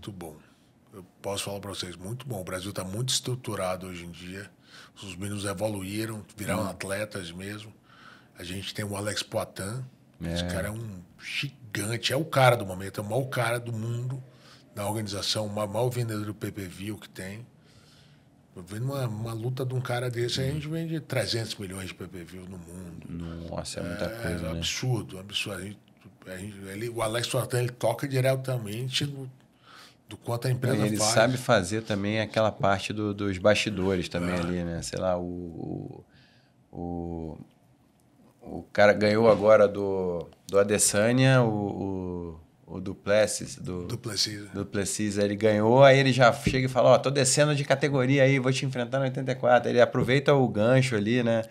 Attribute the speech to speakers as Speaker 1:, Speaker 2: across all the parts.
Speaker 1: muito bom. Eu posso falar para vocês, muito bom. O Brasil está muito estruturado hoje em dia. Os meninos evoluíram, viraram uhum. atletas mesmo. A gente tem o Alex Poitin. É. Esse cara é um gigante, é o cara do momento, é o maior cara do mundo da organização, o maior vendedor do PPV que tem. Eu vendo uma, uma, luta de um cara desse, a gente uhum. vende 300 milhões de PPV no
Speaker 2: mundo. Nossa, é muita é, coisa. É né? um
Speaker 1: absurdo, absurdo. A gente, a gente, ele, o Alex Poitin, ele toca diretamente no do quanto a empresa ele faz. Ele sabe
Speaker 2: fazer também aquela parte do, dos bastidores também é. ali, né? Sei lá, o, o, o cara ganhou agora do, do Adesanya, o, o, o Duplessis. Do, Duplessis. É. Duplessis. Ele ganhou, aí ele já chega e fala, ó, oh, tô descendo de categoria aí, vou te enfrentar no 84. Ele aproveita o gancho ali, né?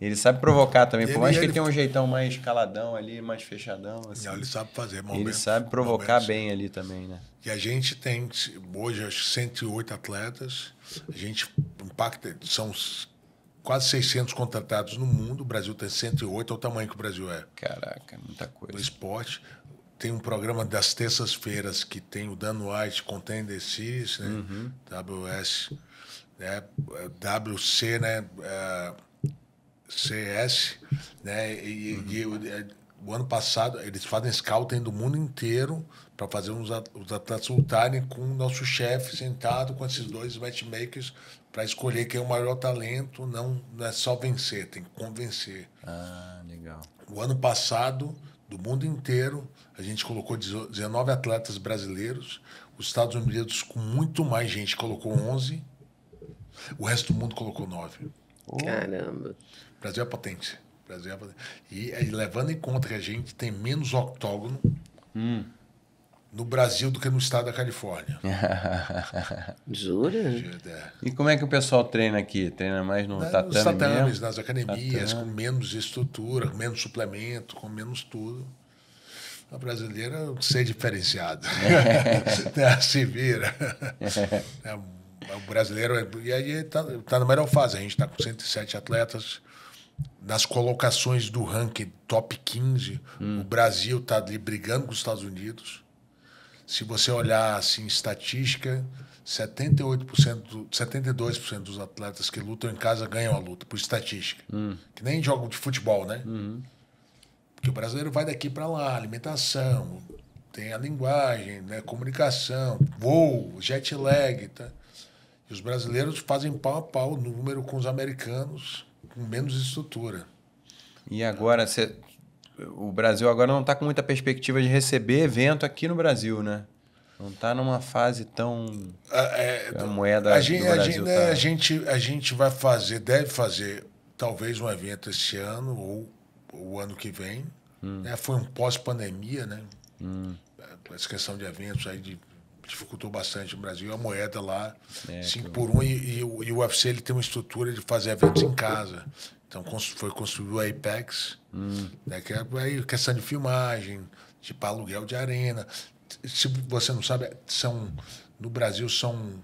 Speaker 2: Ele sabe provocar também, ele, por mais que ele, tenha um jeitão mais caladão ali, mais fechadão. Assim. Não, ele sabe fazer momentos, Ele sabe provocar momentos. bem ali também, né? E a gente
Speaker 1: tem, hoje, acho 108 atletas. A gente impacta, são quase 600 contratados no mundo. O Brasil tem 108, é o tamanho que o Brasil é. Caraca, é muita coisa. No esporte. Tem um programa das terças-feiras que tem o Dan White, Contender Series, né? Uhum. WS, né? WC, né? É, CS, né? E, uhum. e, e, é, o ano passado eles fazem scouting do mundo inteiro para fazer os atletas lutarem com o nosso chefe sentado com esses dois matchmakers para escolher quem é o maior talento. Não, não é só vencer, tem que convencer. Ah, legal. O ano passado, do mundo inteiro, a gente colocou 19 atletas brasileiros. Os Estados Unidos, com muito mais gente, colocou 11. O resto do mundo colocou 9.
Speaker 3: Caramba.
Speaker 1: O Brasil é potente. Brasil é potente. E, é, e, levando em conta que a gente tem menos octógono hum. no Brasil do que no estado da Califórnia.
Speaker 2: Jura? É. E como é que o pessoal treina aqui? Treina mais no Na, né, tatame Nos tatames, mesmo? nas
Speaker 1: academias, tatame. com menos estrutura, com menos suplemento, com menos tudo. A brasileira ser diferenciada. É. Né, se vira. É. é o brasileiro. É, e aí está tá na melhor fase. A gente está com 107 atletas, nas colocações do ranking top 15, hum. o Brasil está ali brigando com os Estados Unidos. Se você olhar assim estatística, 78%, 72% dos atletas que lutam em casa ganham a luta, por estatística. Hum. Que nem jogo de futebol, né? Uhum. Porque o brasileiro vai daqui para lá, alimentação, tem a linguagem, né? comunicação, voo, jet lag. Tá? E os brasileiros fazem pau a pau o número com os americanos com menos estrutura.
Speaker 2: E agora, cê, o Brasil agora não está com muita perspectiva de receber evento aqui no Brasil, né? Não está numa fase tão. É, a moeda. A gente, do Brasil a, gente, né, tá... né, a,
Speaker 1: gente, a gente vai fazer, deve fazer, talvez um evento esse ano ou o ano que vem. Hum. Né? Foi um pós-pandemia, né? Hum. Essa questão de eventos aí de dificultou bastante o Brasil. A moeda lá, 5 é, por 1 um, e, e, o UFC ele tem uma estrutura de fazer eventos em casa. Então foi construído a Apex, hum. né, que é questão de filmagem, de tipo, aluguel de arena. Se você não sabe, são no Brasil são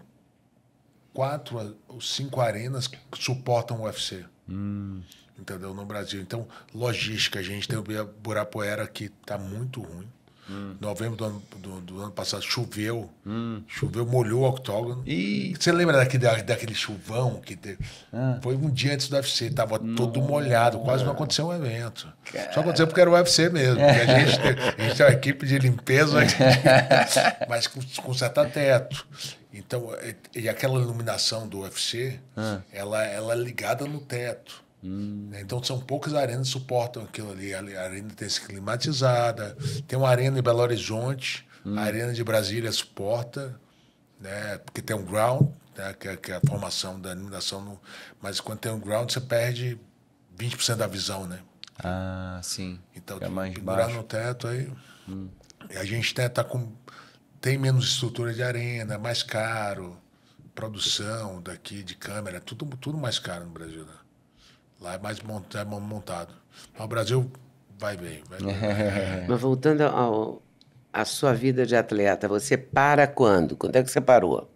Speaker 1: quatro ou cinco arenas que suportam o UFC. Hum. Entendeu? No Brasil. Então, logística, a gente tem o Burapuera que está muito ruim. Hum. Novembro do ano, do, do ano, passado choveu. Hum. Choveu, molhou o octógono. E você lembra daquele, daquele chuvão que teve? Ah. Foi um dia antes do UFC, tava não. todo molhado, quase não aconteceu um evento. Cara. Só aconteceu porque era o UFC mesmo. A, gente, a gente uma equipe de limpeza, mas com, com certo teto. Então, e, e aquela iluminação do UFC, ah. ela, ela é ligada no teto. Hum. Né, então são poucas arenas que suportam aquilo ali. A arena tem que ser climatizada. Tem uma arena em Belo Horizonte, hum. a arena de Brasília suporta, né? Porque tem um ground, né? que, é, que é a formação da iluminação. No... Mas quando tem um ground, você perde 20% da visão, né?
Speaker 2: Ah, sim. Então, é mais
Speaker 3: baixo. no
Speaker 1: teto aí. Hum. A gente né, tá com, tem menos estrutura de arena, mais caro, produção daqui de câmera, tudo, tudo mais caro no Brasil, né? Lá é mais é montado. o Brasil vai bem. Vai bem.
Speaker 3: Mas voltando ao, à sua vida de atleta, você para quando? Quando é que você parou?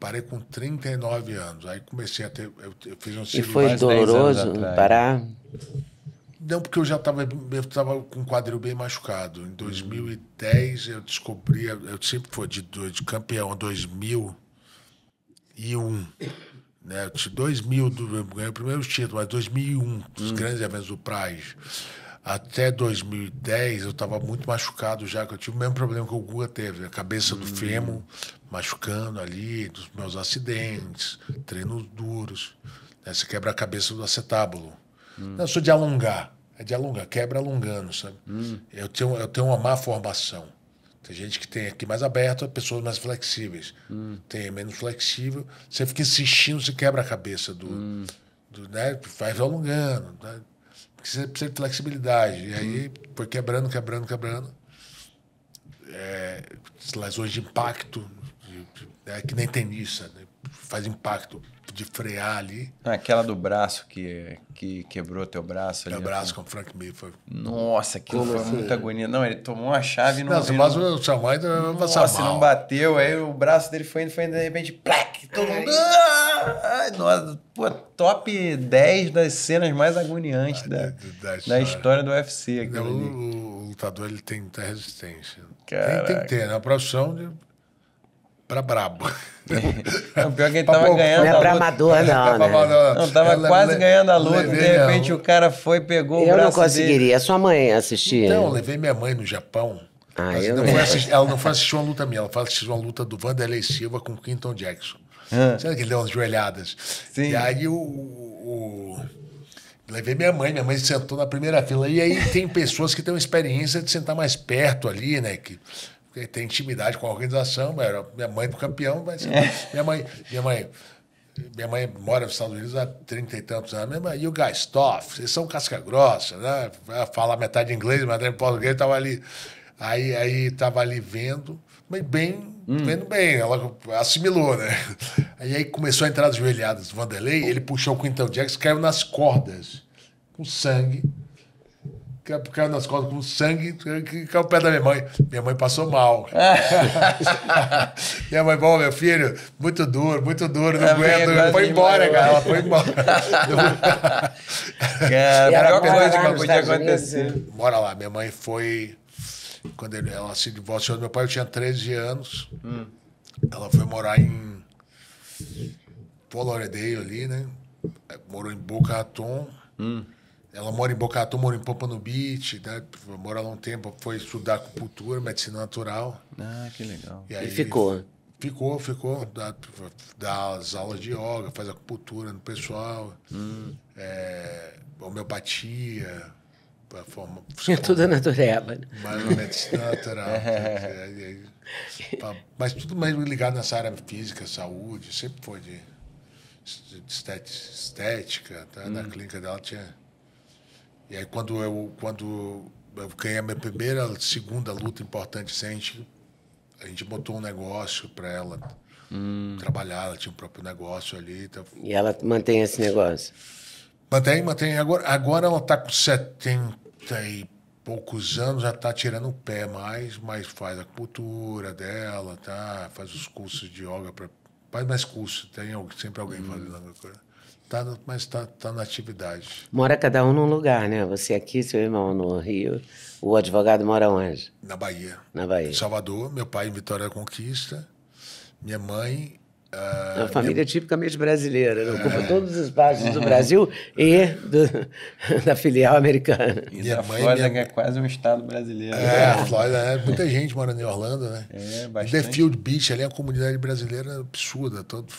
Speaker 1: Parei com 39 anos. Aí comecei a ter. Eu, eu fiz um E foi doloroso parar? Não, porque eu já estava com o quadril bem machucado. Em 2010 eu descobri, eu sempre fui de, de campeão 2001. Né? 2000, ganhei o primeiro título, mas 2001, os hum. grandes eventos do Pride. Até 2010 eu estava muito machucado já, que eu tive o mesmo problema que o Guga teve, a cabeça do hum. fêmur machucando ali, dos meus acidentes, treinos duros. Né? Você quebra a cabeça do acetábulo. Hum. Não, eu sou de alongar, é de alongar, quebra alongando, sabe? Hum. Eu, tenho, eu tenho uma má formação. Tem gente que tem aqui mais aberta, pessoas mais flexíveis. Hum. Tem menos flexível. Você fica insistindo, você quebra a cabeça do. Hum. do né? Faz alongando. Né? Porque você precisa de flexibilidade. E aí hum. foi quebrando, quebrando, quebrando. É, lesões de impacto, de, de, é, né, que nem tenista, né? faz impacto de frear
Speaker 2: ali. Aquela do braço que, que quebrou teu braço ali. Meu braço assim. com o Frank Mifford. Nossa, aquilo Como foi muito assim? muita agonia. Não, ele tomou a chave no não... Não, se passa o então Samuel, não passa Nossa, mal. não bateu, aí o braço dele foi indo, foi indo, de repente, plec, todo mundo... Ah! Ai, nossa, pô, top 10 das cenas mais agoniantes da, da, história. da, história. do UFC. O,
Speaker 1: o, lutador, ele tem muita resistência. Tem, tem que ter, né? A
Speaker 2: profissão... De para brabo.
Speaker 1: Não, pior que ele
Speaker 2: tava ganhando. Não é pra amador, é, não. Né? Não, tava ela é quase le... ganhando a luta. de repente minha... o cara foi, pegou eu o braço. Eu não conseguiria. Dele.
Speaker 3: É a sua mãe assistia? Então, eu né? levei
Speaker 1: minha mãe no Japão.
Speaker 3: Ah, eu não não assistir,
Speaker 1: ela não foi assistir uma luta minha, ela foi assistir uma luta do Vanderlei Silva com o Quinton Jackson. Ah. Sabe que ele deu umas joelhadas? Sim. E aí o, o... Levei minha mãe, minha mãe sentou na primeira fila. E aí tem pessoas que têm uma experiência de sentar mais perto ali, né? Que tem intimidade com a organização, era minha mãe do campeão, mas é. minha mãe, minha mãe, minha mãe mora nos Estados Unidos há trinta e tantos anos, minha mãe, you guys tough, vocês são casca grossa, né? Falar metade inglês, metade português, estava ali, aí aí tava ali vendo, mas bem, hum. vendo bem, ela assimilou, né? Aí aí começou a entrar as joelhadas do Vanderlei, ele puxou o Quintal Jackson, caiu nas cordas, com sangue que caiu nas costas com sangue, que caiu o pé da minha mãe. Minha mãe passou mal. minha mãe, bom, meu filho, muito duro, muito duro, não tá aguento. Ela foi embora, cara, ela foi embora.
Speaker 2: cara, a coisa que podia acontecer. Né?
Speaker 1: Bora lá, minha mãe foi. Quando ele, ela se divorciou do meu pai, eu tinha 13 anos. Hum. Ela foi morar em. Poloredeio ali, né? Morou em Boca Raton. Hum. Ela mora em Bocatu, mora em Pompano Beach, né? mora lá um tempo, foi estudar acupuntura, medicina natural.
Speaker 2: Ah, que legal. E, aí, e ficou?
Speaker 1: Ficou, ficou. Dá, dá, as aulas de yoga, faz acupuntura no pessoal, hum. é, homeopatia. Forma, é tudo natureba. Né? mas uma medicina natural. é, mas tudo mais ligado nessa área física, saúde, sempre foi de, de estética. estética tá? hum. Na clínica dela tinha e aí, quando eu, quando eu ganhei a minha primeira, segunda luta importante, assim, a, gente, a gente botou um negócio para ela hum. trabalhar, ela tinha um próprio negócio ali. Então... E
Speaker 3: ela mantém esse negócio?
Speaker 1: Mantém, mantém. Agora, agora ela está com 70 e poucos anos, já está tirando o pé mais, mas faz a cultura dela, tá? faz os cursos de yoga, para faz mais cursos, tem sempre alguém hum. fazendo alguma coisa. Tá, mas está tá na atividade.
Speaker 3: Mora cada um num lugar, né? Você aqui, seu irmão no Rio. O advogado mora onde? Na Bahia. Na Bahia. Em
Speaker 1: Salvador, meu pai em Vitória da Conquista, minha mãe
Speaker 3: é uma ah, família tipicamente brasileira, né? ocupa é. todos os espaços do Brasil e do, da filial americana. E a mãe, Flórida minha... é quase um
Speaker 2: estado brasileiro. É, né? a Flórida, é, muita gente mora em Orlando, né? É, bastante. The Field Beach,
Speaker 3: ali é
Speaker 1: comunidade brasileira absurda, todo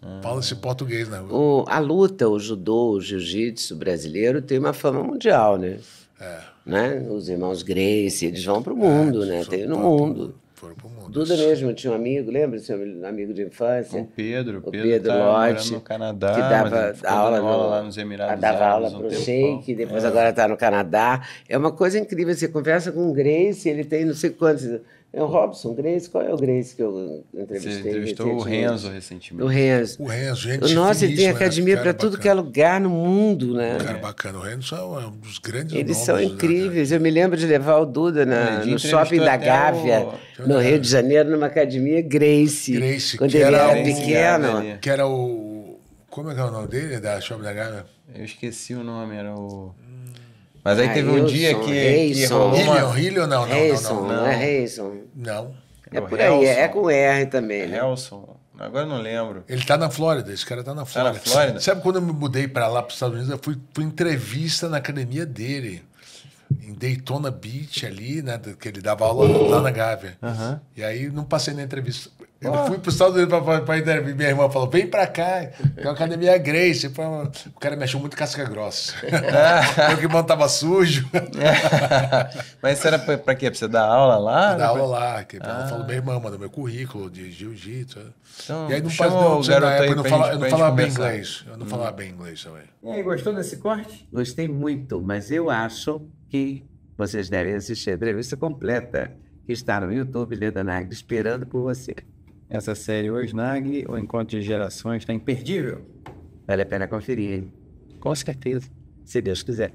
Speaker 1: ah. fala-se português na
Speaker 3: rua. O, a luta, o judô, o jiu-jitsu brasileiro tem uma fama mundial, né? É. né? Os irmãos Grace, eles vão para o mundo, é, né? Tem no mundo. Foram pro mundo. Duda mesmo tinha um amigo, lembra? Seu amigo de infância. O Pedro, o Pedro, Pedro Lotti. no Canadá. Que dava aula, aula no, lá nos Emirados Dava aula para o Sheik, é. depois é. agora está no Canadá. É uma coisa incrível. Você conversa com o Grace, ele tem não sei quantos é o Robson Grace? Qual é o Grace que eu entrevistei? Você entrevistou o Renzo recentemente. O Renzo. O Renzo, gente. Nossa, ele tem academia é para tudo bacana. que é lugar no mundo, né? Um cara bacana.
Speaker 1: O Renzo é um é dos grandes Eles nomes, são né,
Speaker 3: incríveis. Né? Eu me lembro de levar o Duda na, é, no shopping da Gávea, o... no Rio de Janeiro, numa academia Grace. Grace, quando que ele era, era pequeno.
Speaker 1: Que era o. Como é que é o nome dele? Da shopping da
Speaker 2: Gávea? Eu esqueci o nome, era o. Hum. Mas aí ah, teve um dia que, que rolou Hillion, não, não, não, não, é
Speaker 3: Reison. Não. É por aí, é com R também, né? Helson.
Speaker 1: Agora não lembro. Ele tá na Flórida, esse cara tá na tá Flórida. na Flórida? Sabe quando eu me mudei para lá, para os Estados Unidos, eu fui, fui entrevista na academia dele em Daytona Beach ali, né? Que ele dava aula lá na Gávea. Uhum. E aí não passei na entrevista. Eu fui pro Estados Unidos para intervir. Minha irmã falou: vem para cá, é uma academia Grace. o cara me achou muito casca grossa. Meu que tava sujo.
Speaker 2: Mas isso era para quê? Para você dar aula lá? Dar aula lá. Que ah. falou:
Speaker 1: minha irmã ah. meu currículo de jiu-jitsu. Então, e aí não faz não, eu não, fala, eu não falava bem inglês. Eu não hum. falava bem inglês também.
Speaker 3: E aí, gostou desse corte? Gostei muito, mas eu acho que vocês devem assistir a entrevista completa que está no YouTube Leda Nagra, esperando por você.
Speaker 2: Essa série hoje, Nagli, o Encontro de Gerações, está imperdível. Vale a pena conferir. Com certeza, se Deus quiser.